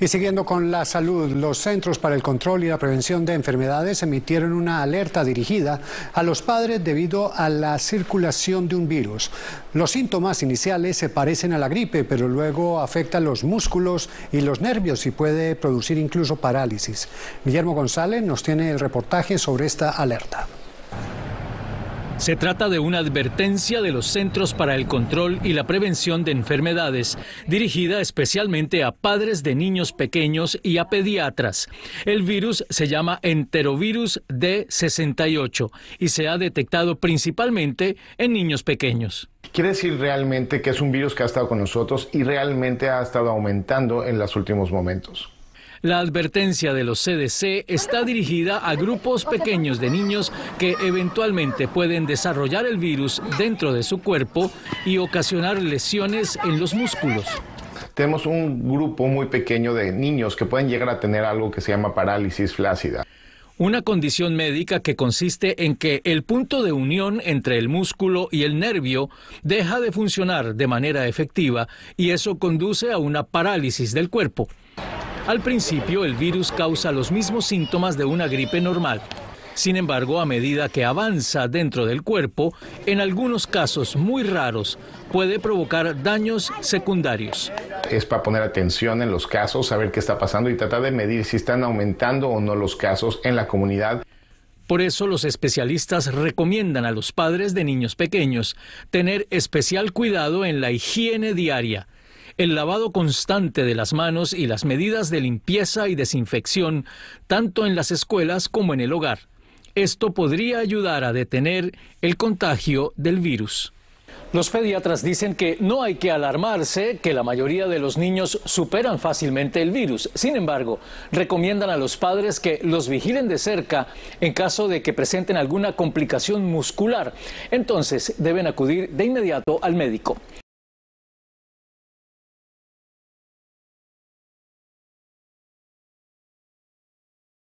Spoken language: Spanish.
Y siguiendo con la salud, los Centros para el Control y la Prevención de Enfermedades emitieron una alerta dirigida a los padres debido a la circulación de un virus. Los síntomas iniciales se parecen a la gripe, pero luego afecta los músculos y los nervios y puede producir incluso parálisis. Guillermo González nos tiene el reportaje sobre esta alerta. Se trata de una advertencia de los Centros para el Control y la Prevención de Enfermedades, dirigida especialmente a padres de niños pequeños y a pediatras. El virus se llama enterovirus D68 y se ha detectado principalmente en niños pequeños. Quiere decir realmente que es un virus que ha estado con nosotros y realmente ha estado aumentando en los últimos momentos. La advertencia de los CDC está dirigida a grupos pequeños de niños que eventualmente pueden desarrollar el virus dentro de su cuerpo y ocasionar lesiones en los músculos tenemos un grupo muy pequeño de niños que pueden llegar a tener algo que se llama parálisis flácida. Una condición médica que consiste en que el punto de unión entre el músculo y el nervio deja de funcionar de manera efectiva y eso conduce a una parálisis del cuerpo. Al principio el virus causa los mismos síntomas de una gripe normal. Sin embargo, a medida que avanza dentro del cuerpo, en algunos casos muy raros, puede provocar daños secundarios. Es para poner atención en los casos, saber qué está pasando y tratar de medir si están aumentando o no los casos en la comunidad. Por eso los especialistas recomiendan a los padres de niños pequeños tener especial cuidado en la higiene diaria, el lavado constante de las manos y las medidas de limpieza y desinfección, tanto en las escuelas como en el hogar. Esto podría ayudar a detener el contagio del virus. Los pediatras dicen que no hay que alarmarse, que la mayoría de los niños superan fácilmente el virus. Sin embargo, recomiendan a los padres que los vigilen de cerca en caso de que presenten alguna complicación muscular. Entonces, deben acudir de inmediato al médico.